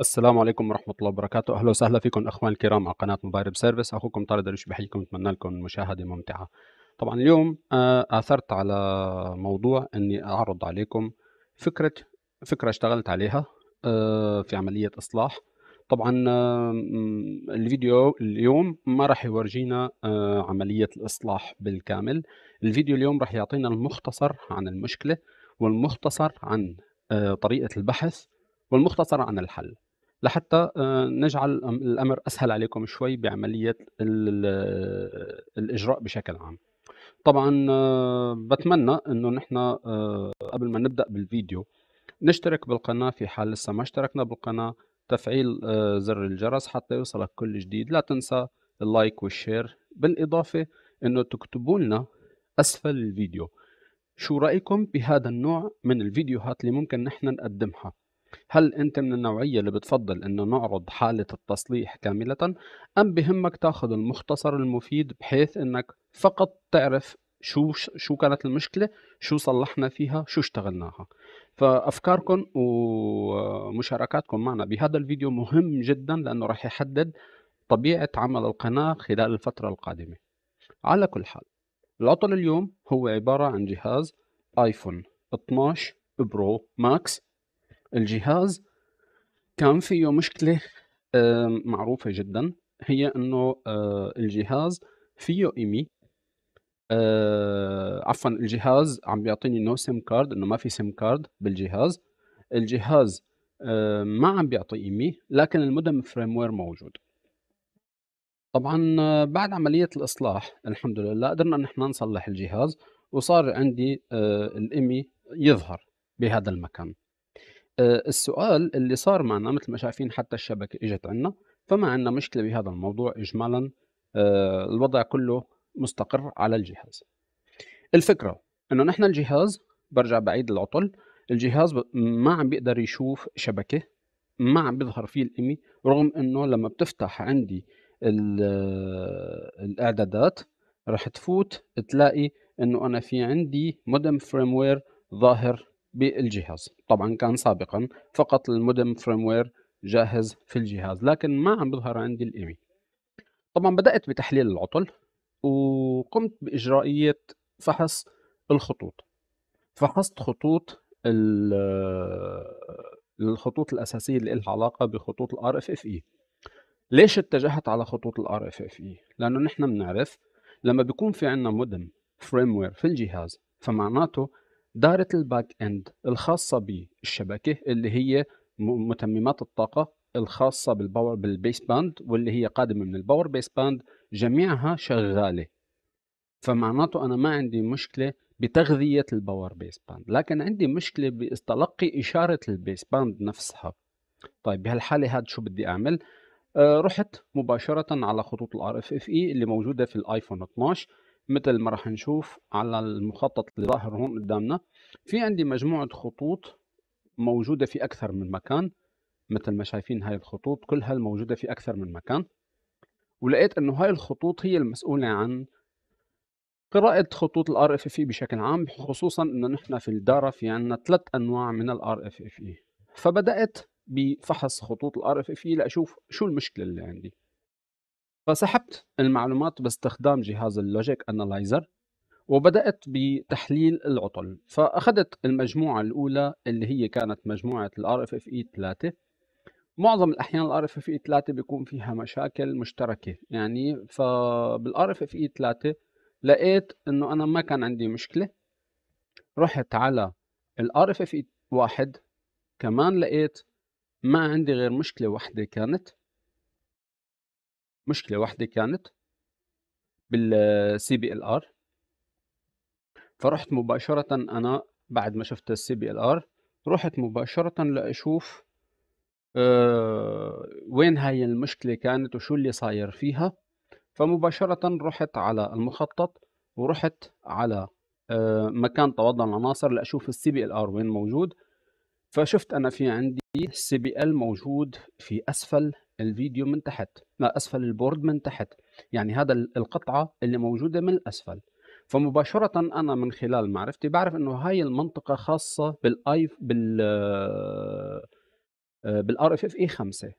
السلام عليكم ورحمة الله وبركاته أهلا وسهلا فيكم أخوان الكرام على قناة مبارب سيرفيس أخوكم طارق درويش بحييكم أتمنى لكم مشاهدة ممتعة طبعا اليوم آه، آثرت على موضوع أني أعرض عليكم فكرة فكرة اشتغلت عليها آه، في عملية إصلاح طبعا آه، الفيديو اليوم ما راح يورجينا عملية الإصلاح بالكامل الفيديو اليوم راح يعطينا المختصر عن المشكلة والمختصر عن طريقة البحث والمختصر عن الحل لحتى آه، نجعل الامر اسهل عليكم شوي بعمليه الاجراء بشكل عام طبعا آه، بتمنى انه نحن آه، قبل ما نبدا بالفيديو نشترك بالقناه في حال لسه ما اشتركنا بالقناه تفعيل زر الجرس حتى يوصلك كل جديد لا تنسى اللايك والشير بالاضافه انه تكتبوا لنا اسفل الفيديو شو رايكم بهذا النوع من الفيديوهات اللي ممكن نحن نقدمها هل أنت من النوعية اللي بتفضل إنه نعرض حالة التصليح كاملة أم بهمك تاخذ المختصر المفيد بحيث إنك فقط تعرف شو شو كانت المشكلة شو صلحنا فيها شو اشتغلناها فأفكاركم ومشاركاتكم معنا بهذا الفيديو مهم جدا لأنه راح يحدد طبيعة عمل القناة خلال الفترة القادمة على كل حال العطل اليوم هو عبارة عن جهاز ايفون 12 برو ماكس الجهاز كان فيه مشكلة معروفة جدا هي انه آه، الجهاز فيه ايمي آه، عفوا الجهاز عم بيعطيني نو سيم كارد انه ما في سيم كارد بالجهاز الجهاز ما عم بيعطي ايمي لكن المودم فريم وير موجود طبعا آه، بعد عملية الإصلاح الحمد لله قدرنا نحن نصلح الجهاز وصار عندي الإيمي يظهر بهذا المكان آه، السؤال اللي صار معنا مثل ما شايفين حتى الشبكة إجت عنا فما عندنا مشكلة بهذا الموضوع إجمالا آه، الوضع كله مستقر على الجهاز الفكرة أنه نحن الجهاز برجع بعيد العطل الجهاز ما عم بيقدر يشوف شبكة ما عم بيظهر فيه الإيمي رغم أنه لما بتفتح عندي الإعدادات رح تفوت تلاقي أنه أنا في عندي مودم فريموير ظاهر بالجهاز طبعا كان سابقا فقط المودم فريموير جاهز في الجهاز لكن ما عم بظهر عندي الايمي طبعا بدأت بتحليل العطل وقمت بإجرائية فحص الخطوط فحصت خطوط الخطوط الأساسية اللي لها علاقة بخطوط اف RFFE ليش اتجهت على خطوط اف RFFE؟ لأنه نحن بنعرف لما بيكون في عندنا مودم فريموير في الجهاز فمعناته دائرة الباك اند الخاصة بالشبكة اللي هي متممات الطاقة الخاصة بالباور بالبيس باند واللي هي قادمة من الباور بيس باند جميعها شغالة فمعناته أنا ما عندي مشكلة بتغذية الباور بيس باند لكن عندي مشكلة بتلقي إشارة البيس باند نفسها طيب بهالحالة هاد شو بدي أعمل؟ آه رحت مباشرة على خطوط اف RFFE اللي موجودة في الآيفون 12 مثل ما راح نشوف على المخطط اللي ظاهر هون قدامنا في عندي مجموعة خطوط موجودة في أكثر من مكان مثل ما شايفين هاي الخطوط كلها الموجودة في أكثر من مكان ولقيت أنه هاي الخطوط هي المسؤولة عن قراءة خطوط اف RFFE بشكل عام خصوصا أنه نحن في الدارة في عندنا ثلاث أنواع من اف RFFE فبدأت بفحص خطوط اف RFFE لأشوف شو المشكلة اللي عندي فسحبت المعلومات باستخدام جهاز اللوجيك انالايزر وبدأت بتحليل العطل فأخذت المجموعة الأولى اللي هي كانت مجموعة ال RFFE 3 معظم الأحيان ال RFFE 3 بيكون فيها مشاكل مشتركة يعني فبال RFFE 3 لقيت أنه أنا ما كان عندي مشكلة رحت على ال RFFE 1 كمان لقيت ما عندي غير مشكلة واحدة كانت مشكله واحده كانت بالسي بي ال ار فرحت مباشره انا بعد ما شفت السي بي ال ار رحت مباشره لاشوف أه وين هاي المشكله كانت وشو اللي صاير فيها فمباشره رحت على المخطط ورحت على أه مكان توضع العناصر لاشوف السي بي ال ار وين موجود فشفت انا في عندي السي بي ال موجود في اسفل الفيديو من تحت ما أسفل البورد من تحت يعني هذا القطعة اللي موجودة من الأسفل فمباشرة أنا من خلال معرفتي بعرف إنه هاي المنطقة خاصة بالآي بال آه، بالار اف اف اي 5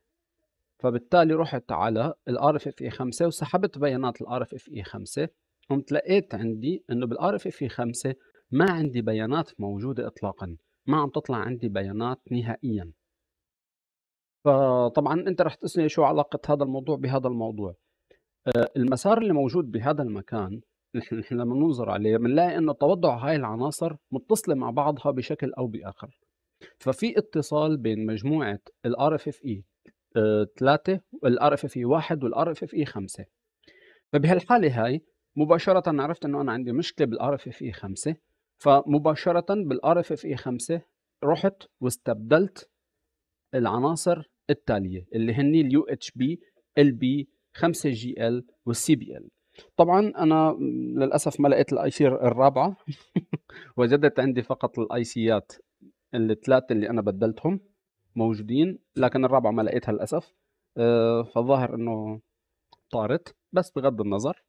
فبالتالي رحت على الار اف اف اي 5 وسحبت بيانات الار اف اف اي 5 قمت لقيت عندي انه بالار اف اف اي 5 ما عندي بيانات موجوده اطلاقا ما عم تطلع عندي بيانات نهائيا فطبعا انت رح تسالني شو علاقه هذا الموضوع بهذا الموضوع آه، المسار اللي موجود بهذا المكان نحن نحن لما ننظر عليه بنلاقي انه توضع هاي العناصر متصله مع بعضها بشكل او باخر ففي اتصال بين مجموعه الار اف اف اي 3 والار اف اف اي 1 والار اف اف اي 5 فبهالحاله هاي مباشره عرفت انه انا عندي مشكله بالار اف اف اي 5 فمباشره بالار اف اف اي 5 رحت واستبدلت العناصر التاليه اللي هن اليو اتش بي ال بي 5 جي ال والسي بي ال طبعا انا للاسف ما لقيت الاي سي الرابعه وجدت عندي فقط الاي سيات الثلاثه اللي انا بدلتهم موجودين لكن الرابعه ما لقيتها للاسف آه، فالظاهر انه طارت بس بغض النظر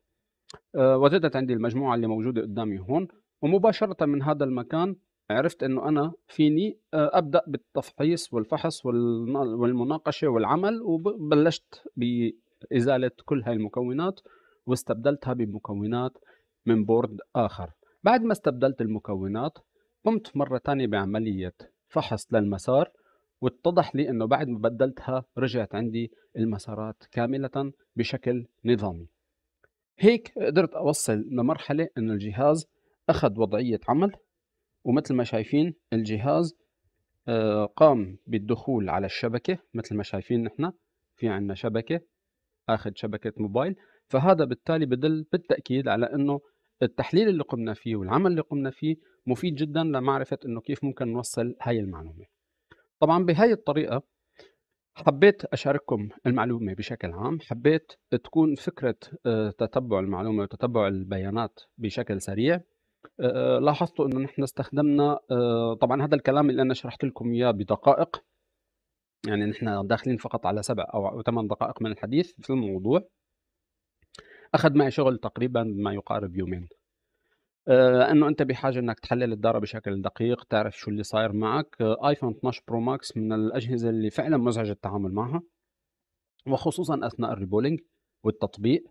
آه، وجدت عندي المجموعه اللي موجوده قدامي هون ومباشره من هذا المكان عرفت انه انا فيني آه، ابدا بالتفحيص والفحص والمناقشه والعمل وبلشت بازاله كل هاي المكونات واستبدلتها بمكونات من بورد اخر بعد ما استبدلت المكونات قمت مره ثانيه بعمليه فحص للمسار واتضح لي انه بعد ما بدلتها رجعت عندي المسارات كامله بشكل نظامي هيك قدرت اوصل لمرحله انه الجهاز اخذ وضعيه عمل ومثل ما شايفين الجهاز آه، قام بالدخول على الشبكة مثل ما شايفين نحن في عندنا شبكة اخذ شبكة موبايل فهذا بالتالي بدل بالتأكيد على انه التحليل اللي قمنا فيه والعمل اللي قمنا فيه مفيد جدا لمعرفة انه كيف ممكن نوصل هاي المعلومة طبعا بهاي الطريقة حبيت أشارككم المعلومة بشكل عام حبيت تكون فكرة آه، تتبع المعلومة وتتبع البيانات بشكل سريع آه، لاحظتوا انه نحن استخدمنا آه، طبعا هذا الكلام اللي انا شرحت لكم اياه بدقائق يعني نحن داخلين فقط على سبع او ثمان دقائق من الحديث في الموضوع اخذ معي شغل تقريبا ما يقارب يومين آه، انه انت بحاجه انك تحلل الداره بشكل دقيق تعرف شو اللي صاير معك ايفون 12 برو ماكس من الاجهزه اللي فعلا مزعج التعامل معها وخصوصا اثناء الريبولينج والتطبيق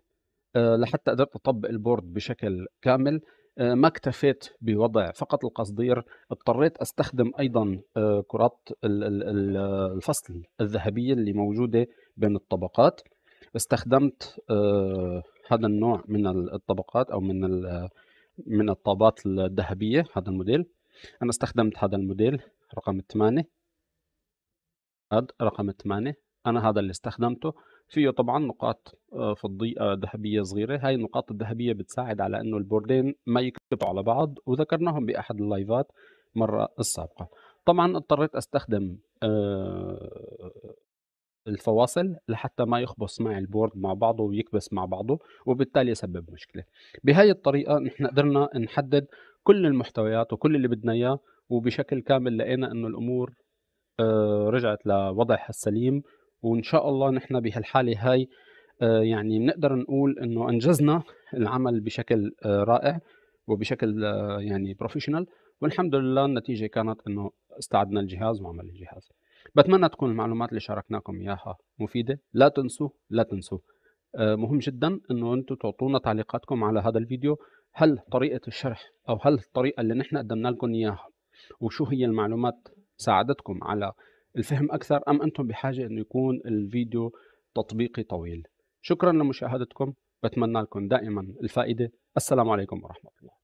لحتى قدرت اطبق البورد بشكل كامل آه، ما اكتفيت بوضع فقط القصدير اضطريت استخدم ايضا آه، كرات الفصل الذهبيه اللي موجوده بين الطبقات استخدمت آه، هذا النوع من الطبقات او من من الطابات الذهبيه هذا الموديل انا استخدمت هذا الموديل رقم 8 هذا رقم 8 انا هذا اللي استخدمته فيه طبعا نقاط آه، فضية ذهبية صغيرة هاي النقاط الذهبية بتساعد على أنه البوردين ما يكتبوا على بعض وذكرناهم بأحد اللايفات مرة السابقة طبعا اضطريت أستخدم آه، الفواصل لحتى ما يخبص معي البورد مع بعضه ويكبس مع بعضه وبالتالي يسبب مشكلة بهاي الطريقة نحن قدرنا نحدد كل المحتويات وكل اللي بدنا إياه وبشكل كامل لقينا أنه الأمور آه، رجعت لوضعها السليم وان شاء الله نحن بهالحاله هاي آه، يعني بنقدر نقول انه انجزنا العمل بشكل آه، رائع وبشكل آه، يعني بروفيشنال والحمد لله النتيجه كانت انه استعدنا الجهاز وعمل الجهاز بتمنى تكون المعلومات اللي شاركناكم اياها مفيده لا تنسوا لا تنسوا مهم جدا انه انتم تعطونا تعليقاتكم على هذا الفيديو هل طريقه الشرح او هل الطريقه اللي نحن قدمنا لكم اياها وشو هي المعلومات ساعدتكم على الفهم أكثر أم أنتم بحاجة أن يكون الفيديو تطبيقي طويل شكرا لمشاهدتكم بتمنى لكم دائما الفائدة السلام عليكم ورحمة الله